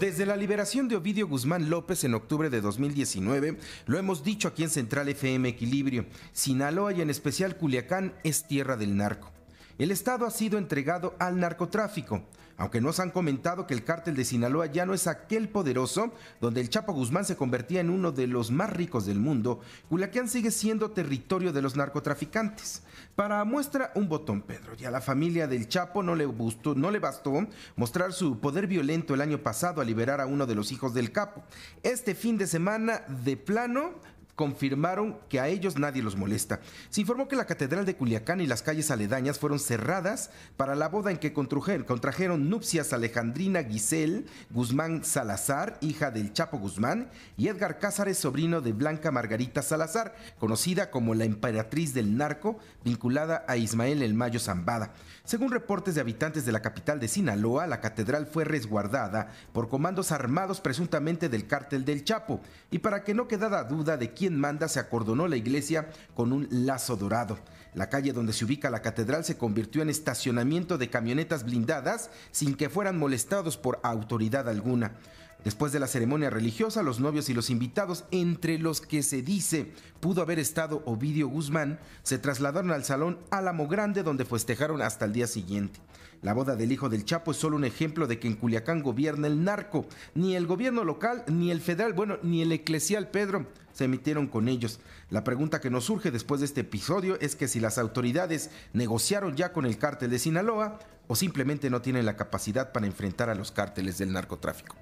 Desde la liberación de Ovidio Guzmán López en octubre de 2019, lo hemos dicho aquí en Central FM Equilibrio, Sinaloa y en especial Culiacán es tierra del narco el Estado ha sido entregado al narcotráfico. Aunque nos han comentado que el cártel de Sinaloa ya no es aquel poderoso donde el Chapo Guzmán se convertía en uno de los más ricos del mundo, Culiacán sigue siendo territorio de los narcotraficantes. Para muestra un botón, Pedro, y a la familia del Chapo no le, no le bastó mostrar su poder violento el año pasado a liberar a uno de los hijos del capo. Este fin de semana, de plano, confirmaron que a ellos nadie los molesta. Se informó que la Catedral de Culiacán y las calles aledañas fueron cerradas para la boda en que contrajeron nupcias Alejandrina Guisel Guzmán Salazar, hija del Chapo Guzmán, y Edgar Cázares, sobrino de Blanca Margarita Salazar, conocida como la emperatriz del narco, vinculada a Ismael El Mayo Zambada. Según reportes de habitantes de la capital de Sinaloa, la catedral fue resguardada por comandos armados presuntamente del cártel del Chapo, y para que no quedara duda de quién manda se acordonó la iglesia con un lazo dorado. La calle donde se ubica la catedral se convirtió en estacionamiento de camionetas blindadas sin que fueran molestados por autoridad alguna. Después de la ceremonia religiosa, los novios y los invitados, entre los que se dice pudo haber estado Ovidio Guzmán, se trasladaron al salón Álamo Grande donde festejaron hasta el día siguiente. La boda del hijo del Chapo es solo un ejemplo de que en Culiacán gobierna el narco. Ni el gobierno local, ni el federal, bueno, ni el eclesial Pedro se emitieron con ellos. La pregunta que nos surge después de este episodio es que si las autoridades negociaron ya con el cártel de Sinaloa o simplemente no tienen la capacidad para enfrentar a los cárteles del narcotráfico.